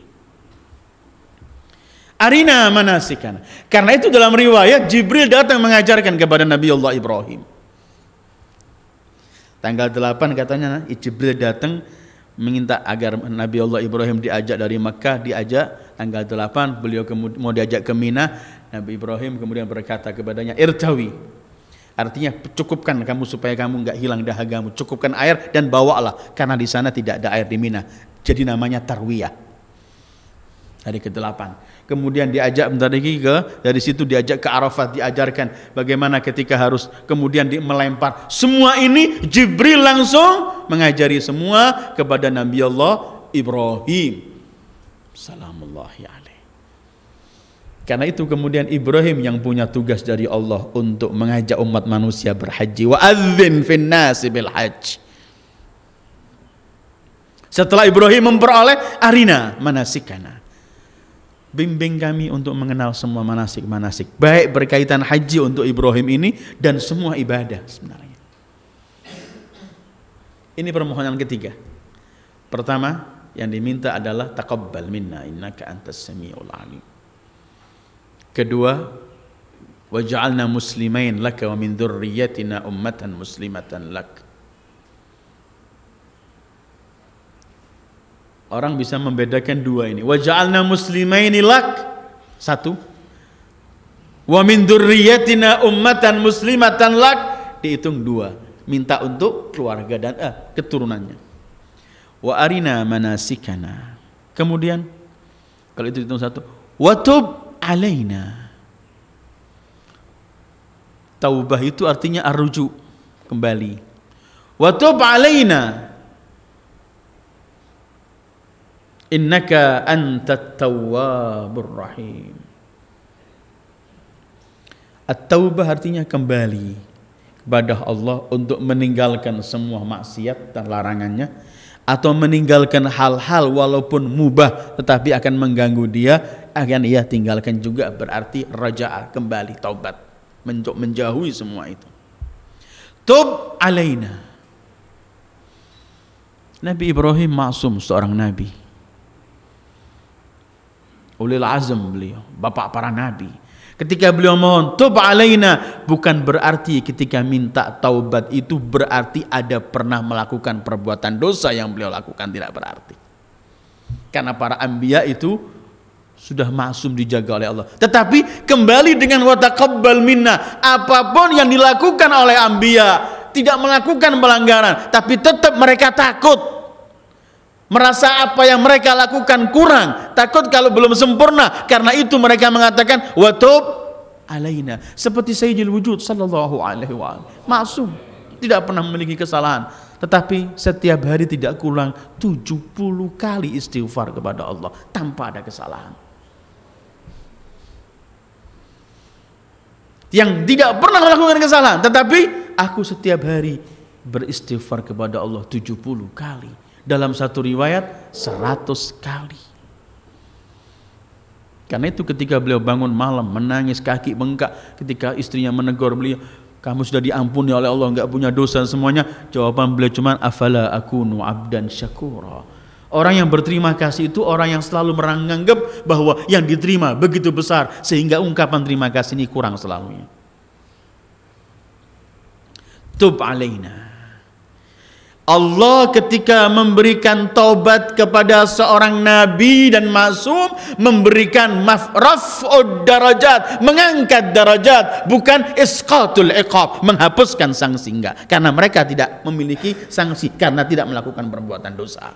Arina manasikan. Karena itu dalam riwayat Jibril datang mengajarkan kepada Nabi Allah Ibrahim. Tanggal 8 katanya Jibril datang meminta agar Nabi Allah Ibrahim diajak dari Mekah diajak tanggal 8 beliau mau diajak ke Mina Nabi Ibrahim kemudian berkata kepadanya irtawi artinya cukupkan kamu supaya kamu nggak hilang dahagamu cukupkan air dan bawalah karena di sana tidak ada air di Mina jadi namanya tarwiyah hari ke-8. Kemudian diajak bentar lagi ke dari situ diajak ke Arafah diajarkan bagaimana ketika harus kemudian di, melempar. Semua ini Jibril langsung mengajari semua kepada Nabi Allah Ibrahim salamullahi alaih karena itu kemudian Ibrahim yang punya tugas dari Allah untuk mengajak umat manusia berhaji wa adzin nasi bil haji. setelah Ibrahim memperoleh arina manasikana bimbing kami untuk mengenal semua manasik-manasik baik berkaitan haji untuk Ibrahim ini dan semua ibadah sebenarnya ini permohonan ketiga pertama yang diminta adalah taqabbal minna innaka antas samiul alim. Kedua, waj'alna muslimain lak, wa min dhurriyyatina ummatan muslimatan lak. Orang bisa membedakan dua ini. Waj'alna muslimain lak. Satu. Wa min dhurriyyatina ummatan muslimatan lak dihitung dua. Minta untuk keluarga dan eh, keturunannya wa arina manasikana. Kemudian kalau itu hitung satu, watub alaina. Taubah itu artinya arruju kembali. Watub alaina. Innaka antat tawwabur rahim. At-taubah artinya kembali kepada Allah untuk meninggalkan semua maksiat dan larangannya atau meninggalkan hal-hal walaupun mubah tetapi akan mengganggu dia akan ia tinggalkan juga berarti raja kembali taubat untuk menjauhi semua itu tub alaina Nabi Ibrahim maksum seorang nabi ulil azam beliau bapak para nabi Ketika beliau mohon tub alaina bukan berarti ketika minta taubat itu berarti ada pernah melakukan perbuatan dosa yang beliau lakukan tidak berarti. Karena para anbiya itu sudah masum dijaga oleh Allah. Tetapi kembali dengan wataqabbal minna, apapun yang dilakukan oleh anbiya tidak melakukan pelanggaran, tapi tetap mereka takut merasa apa yang mereka lakukan kurang takut kalau belum sempurna karena itu mereka mengatakan watub alaina seperti Sayyidul Wujud sallallahu alaihi wa masum tidak pernah memiliki kesalahan tetapi setiap hari tidak kurang 70 kali istighfar kepada Allah tanpa ada kesalahan yang tidak pernah melakukan kesalahan tetapi aku setiap hari beristighfar kepada Allah 70 kali dalam satu riwayat seratus kali. Karena itu ketika beliau bangun malam menangis kaki bengkak ketika istrinya menegur beliau, kamu sudah diampuni oleh Allah enggak punya dosa semuanya. Jawaban beliau cuma afala akunu abdan syakura. Orang yang berterima kasih itu orang yang selalu meranggap bahwa yang diterima begitu besar sehingga ungkapan terima kasih ini kurang selalunya. Tub alaina Allah ketika memberikan taubat kepada seorang nabi dan masum memberikan raf'ud darajat, mengangkat darajat, bukan isqatul iqab, menghapuskan sanksi enggak karena mereka tidak memiliki sanksi karena tidak melakukan perbuatan dosa.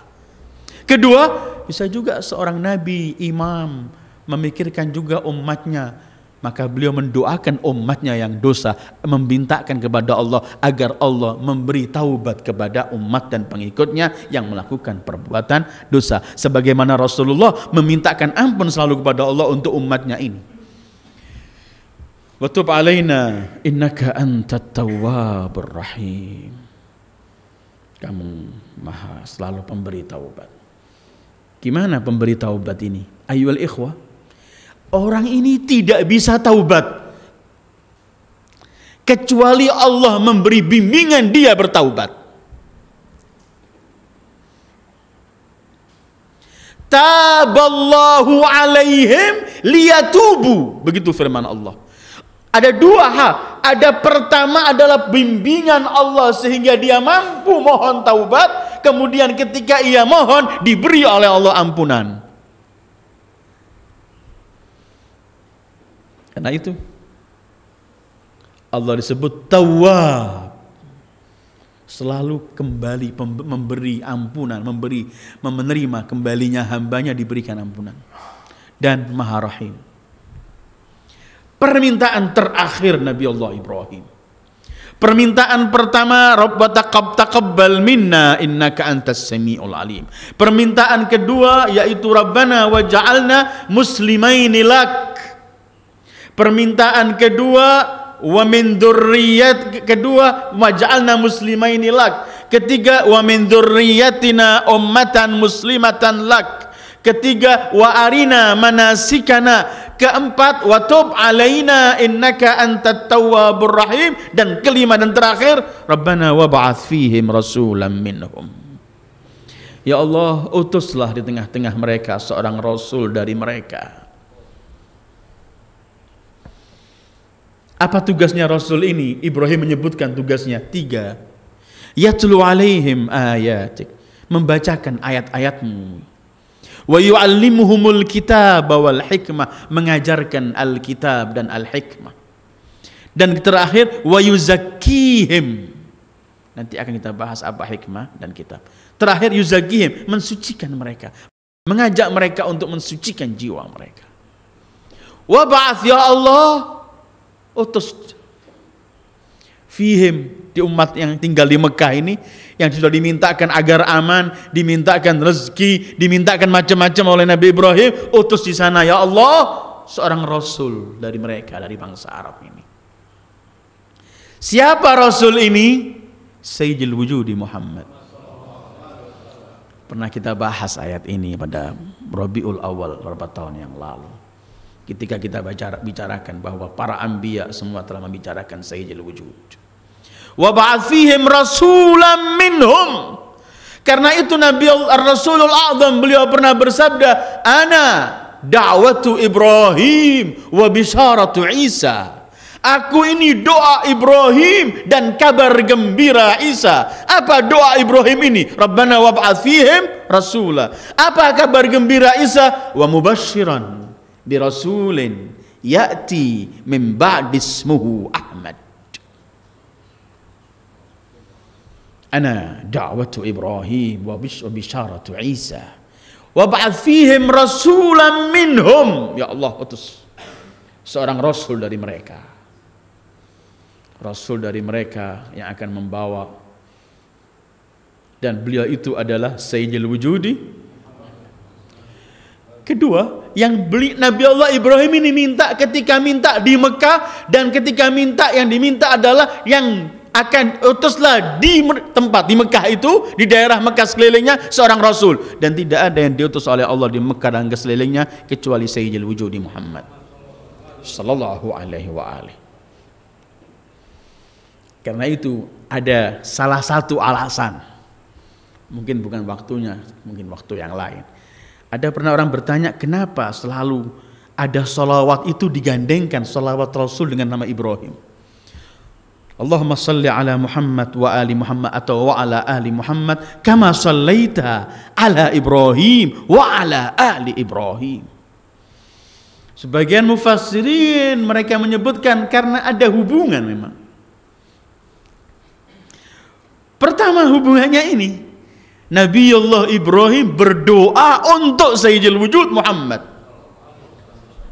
Kedua, bisa juga seorang nabi, imam memikirkan juga umatnya maka beliau mendoakan umatnya yang dosa, memintakan kepada Allah agar Allah memberi taubat kepada umat dan pengikutnya yang melakukan perbuatan dosa. Sebagaimana Rasulullah memintakan ampun selalu kepada Allah untuk umatnya ini. Watub alaina innaka antat tawwabur rahim. Kamu maha selalu pemberi taubat. Gimana pemberi taubat ini? Ayul ikhwah, Orang ini tidak bisa taubat kecuali Allah memberi bimbingan dia bertaubat. Taballahu alaihim liyatubu. Begitu firman Allah. Ada dua hal. Ada pertama adalah bimbingan Allah sehingga dia mampu mohon taubat. Kemudian ketika ia mohon diberi oleh Allah ampunan. Karena itu Allah disebut tawab selalu kembali memberi ampunan, memberi menerima kembalinya hambanya diberikan ampunan dan maha Permintaan terakhir Nabi Allah Ibrahim. Permintaan pertama minna innaka antas samiul alim. Permintaan kedua yaitu Rabbana waj'alna muslimaini lak Permintaan kedua wa min dzurriyyat kedua waj'alna muslimaini lak. Ketiga wa min dzurriyyatina ummatan muslimatan lak. Ketiga wa arina manasikana. Keempat wa tub alaina innaka antat tawwabur rahim dan kelima dan terakhir Rabbana wab'ats fihim rasulan minhum. Ya Allah, utuslah di tengah-tengah mereka seorang rasul dari mereka Apa tugasnya Rasul ini? Ibrahim menyebutkan tugasnya tiga. Yatlu alaihim ayatik. Membacakan ayat-ayatmu. Wa yu'allimuhumul kitab wal hikmah. Mengajarkan alkitab dan al-hikmah. Dan terakhir, wa yuzakihim. Nanti akan kita bahas apa hikmah dan kitab. Terakhir, yuzakihim Mensucikan mereka. Mengajak mereka untuk mensucikan jiwa mereka. Wa ba'ath ya Allah utus fihim di umat yang tinggal di Mekah ini yang sudah dimintakan agar aman, dimintakan rezeki, dimintakan macam-macam oleh Nabi Ibrahim, utus di sana ya Allah seorang rasul dari mereka dari bangsa Arab ini. Siapa rasul ini? Sayyidul Wujudi Muhammad. Pernah kita bahas ayat ini pada Rabiul Awal beberapa tahun yang lalu ketika kita bicara, bicarakan bahwa para ambia semua telah membicarakan sayyidil wujud wa ba'athihim rasulam minhum karena itu Nabi Rasulul Azam beliau pernah bersabda ana da'watu Ibrahim wa bisharatu Isa Aku ini doa Ibrahim dan kabar gembira Isa. Apa doa Ibrahim ini? Rabbana wab'ath fihim rasula. Apa kabar gembira Isa? Wa mubashiran rasulin ya'ti min ba'dismuhu Ahmad أنا دعوة إبراهيم Isa wa ba'ath fihim rasulan minhum ya Allah utus seorang rasul dari mereka rasul dari mereka yang akan membawa dan beliau itu adalah Sayyidul Wujudi Kedua, yang beli Nabi Allah Ibrahim ini minta ketika minta di Mekah dan ketika minta yang diminta adalah yang akan utuslah di tempat di Mekah itu di daerah Mekah sekelilingnya seorang rasul dan tidak ada yang diutus oleh Allah di Mekah dan sekelilingnya kecuali Sayyidil Wujudi Muhammad sallallahu alaihi wa Karena itu ada salah satu alasan mungkin bukan waktunya, mungkin waktu yang lain ada pernah orang bertanya kenapa selalu ada solawat itu digandengkan solawat Rasul dengan nama Ibrahim. Allahumma salli ala Muhammad wa ali Muhammad atau wa ala ali Muhammad kama sallaita ala Ibrahim wa ala ali Ibrahim. Sebagian mufassirin mereka menyebutkan karena ada hubungan memang. Pertama hubungannya ini Nabi Allah Ibrahim berdoa untuk Sayyidil Wujud Muhammad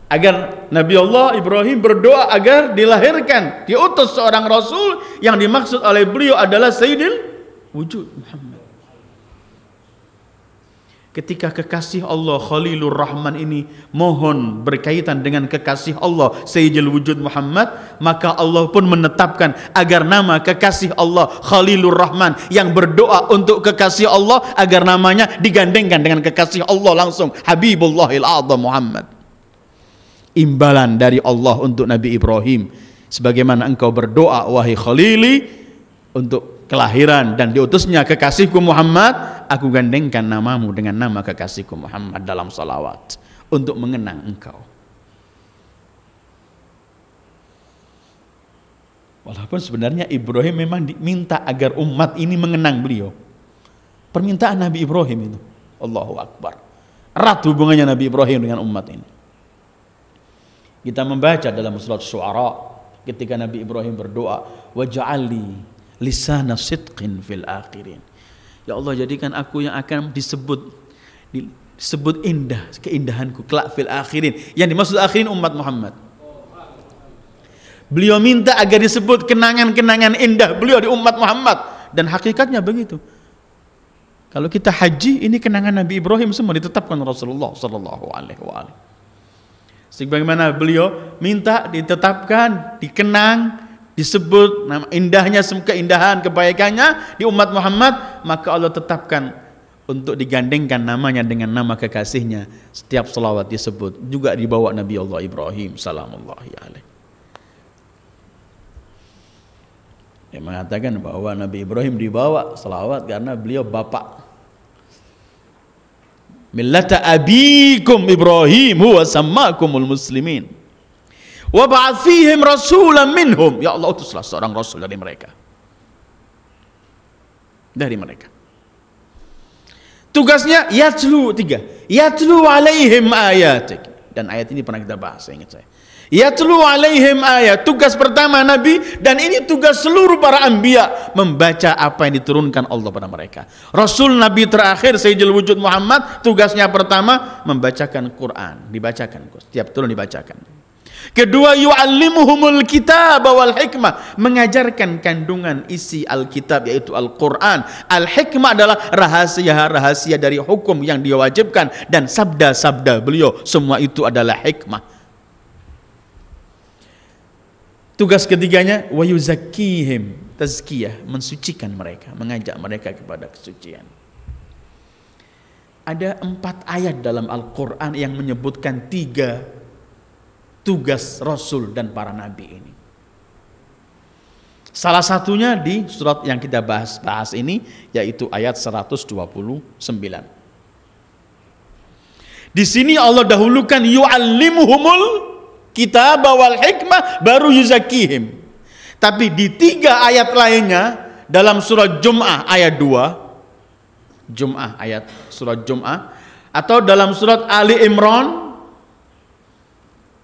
agar Nabi Allah Ibrahim berdoa agar dilahirkan diutus seorang Rasul yang dimaksud oleh beliau adalah Sayyidil Wujud Muhammad ketika kekasih Allah Khalilur Rahman ini mohon berkaitan dengan kekasih Allah Sayyidil Wujud Muhammad maka Allah pun menetapkan agar nama kekasih Allah Khalilur Rahman yang berdoa untuk kekasih Allah agar namanya digandengkan dengan kekasih Allah langsung Habibullahil Azam Muhammad imbalan dari Allah untuk Nabi Ibrahim sebagaimana engkau berdoa wahai Khalili untuk kelahiran dan diutusnya kekasihku Muhammad aku gandengkan namamu dengan nama kekasihku Muhammad dalam salawat untuk mengenang engkau. Walaupun sebenarnya Ibrahim memang diminta agar umat ini mengenang beliau. Permintaan Nabi Ibrahim itu. Allahu Akbar. Erat hubungannya Nabi Ibrahim dengan umat ini. Kita membaca dalam surat suara ketika Nabi Ibrahim berdoa, "Waj'alli lisana sidqin fil akhirin." Ya Allah jadikan aku yang akan disebut disebut indah keindahanku kelak fil akhirin. Yang dimaksud akhirin umat Muhammad. Beliau minta agar disebut kenangan-kenangan indah beliau di umat Muhammad dan hakikatnya begitu. Kalau kita haji ini kenangan Nabi Ibrahim semua ditetapkan Rasulullah sallallahu alaihi wasallam. Sebagaimana beliau minta ditetapkan, dikenang disebut nama indahnya keindahan kebaikannya di umat Muhammad maka Allah tetapkan untuk digandengkan namanya dengan nama kekasihnya setiap selawat disebut juga dibawa Nabi Allah Ibrahim salamullahi alaih dia mengatakan bahwa Nabi Ibrahim dibawa selawat karena beliau bapak millata abikum Ibrahim huwa sammakumul muslimin Wab'ath fihim rasulan minhum. Ya Allah utuslah seorang rasul dari mereka. Dari mereka. Tugasnya yatlu tiga. Yatlu alaihim ayatik. Dan ayat ini pernah kita bahas, saya ingat saya. Yatlu alaihim ayat. Tugas pertama Nabi dan ini tugas seluruh para anbiya membaca apa yang diturunkan Allah pada mereka. Rasul Nabi terakhir Sayyidul Wujud Muhammad tugasnya pertama membacakan Quran, dibacakan setiap turun dibacakan. Kedua yu'allimuhumul kitab wal hikmah, mengajarkan kandungan isi Alkitab yaitu Al-Qur'an. Al-hikmah adalah rahasia-rahasia dari hukum yang diwajibkan dan sabda-sabda beliau semua itu adalah hikmah. Tugas ketiganya wa yuzakkihim, tazkiyah, mensucikan mereka, mengajak mereka kepada kesucian. Ada empat ayat dalam Al-Quran yang menyebutkan tiga tugas Rasul dan para nabi ini. Salah satunya di surat yang kita bahas bahas ini yaitu ayat 129. Di sini Allah dahulukan yu'allimuhumul kita wal hikmah baru yuzakihim. Tapi di tiga ayat lainnya dalam surat Jum'ah ayat 2 Jum'ah ayat surat Jum'ah atau dalam surat Ali Imran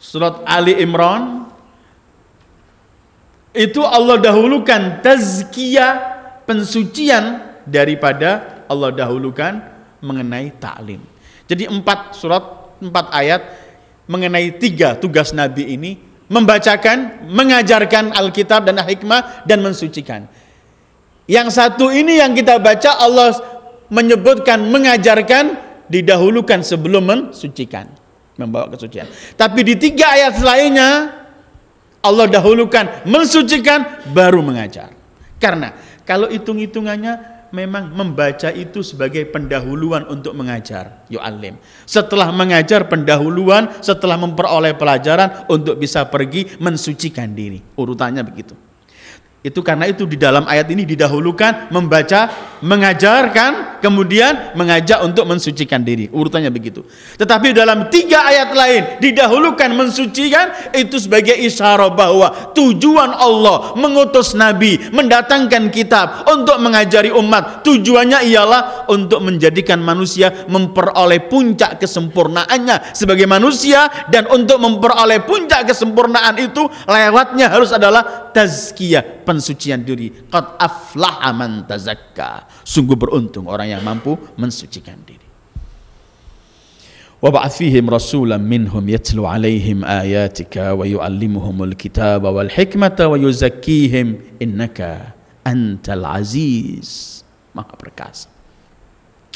surat Ali Imran itu Allah dahulukan tazkiyah pensucian daripada Allah dahulukan mengenai taklim. Jadi empat surat, empat ayat mengenai tiga tugas Nabi ini membacakan, mengajarkan Alkitab dan hikmah dan mensucikan. Yang satu ini yang kita baca Allah menyebutkan mengajarkan didahulukan sebelum mensucikan membawa kesucian. Tapi di tiga ayat lainnya Allah dahulukan mensucikan baru mengajar. Karena kalau hitung-hitungannya memang membaca itu sebagai pendahuluan untuk mengajar. Yu'alim. Ya setelah mengajar pendahuluan, setelah memperoleh pelajaran untuk bisa pergi mensucikan diri. Urutannya begitu. Itu karena itu di dalam ayat ini didahulukan membaca, mengajarkan, kemudian mengajak untuk mensucikan diri. Urutannya begitu. Tetapi dalam tiga ayat lain didahulukan mensucikan itu sebagai isyarat bahwa tujuan Allah mengutus Nabi, mendatangkan kitab untuk mengajari umat. Tujuannya ialah untuk menjadikan manusia memperoleh puncak kesempurnaannya sebagai manusia dan untuk memperoleh puncak kesempurnaan itu lewatnya harus adalah tazkiyah, pensucian diri. Qad aflaha man tazakka. Sungguh beruntung orang yang mampu mensucikan diri. وبعث فيهم رسولا منهم يتلو عليهم آياتك ويعلمهم الكتاب والحكمة ويزكيهم إنك أنت العزيز maha perkasa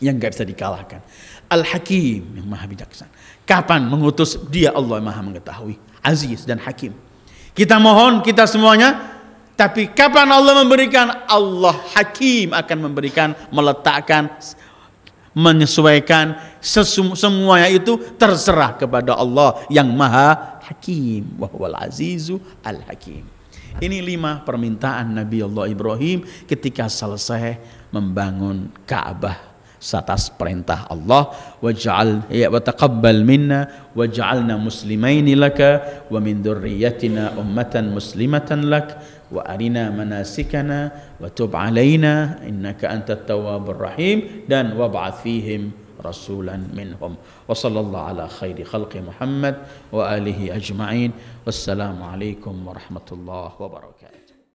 yang enggak bisa dikalahkan Al-Hakim yang maha bijaksana kapan mengutus dia Allah maha mengetahui Aziz dan Hakim kita mohon kita semuanya tapi kapan Allah memberikan? Allah hakim akan memberikan, meletakkan, menyesuaikan sesu, semuanya itu terserah kepada Allah yang maha hakim. Wahwal azizu al hakim. Ini lima permintaan Nabi Allah Ibrahim ketika selesai membangun Ka'bah atas perintah Allah waj'al ya wa taqabbal minna waj'alna muslimaini laka wa min dhurriyyatina ummatan muslimatan lak وأرنا مناسكنا وتب علينا إنك أنت التواب الرحيم دان وابعث فيهم رسولا منهم وصلى الله على خير خلق محمد وآله أجمعين والسلام عليكم ورحمة الله وبركاته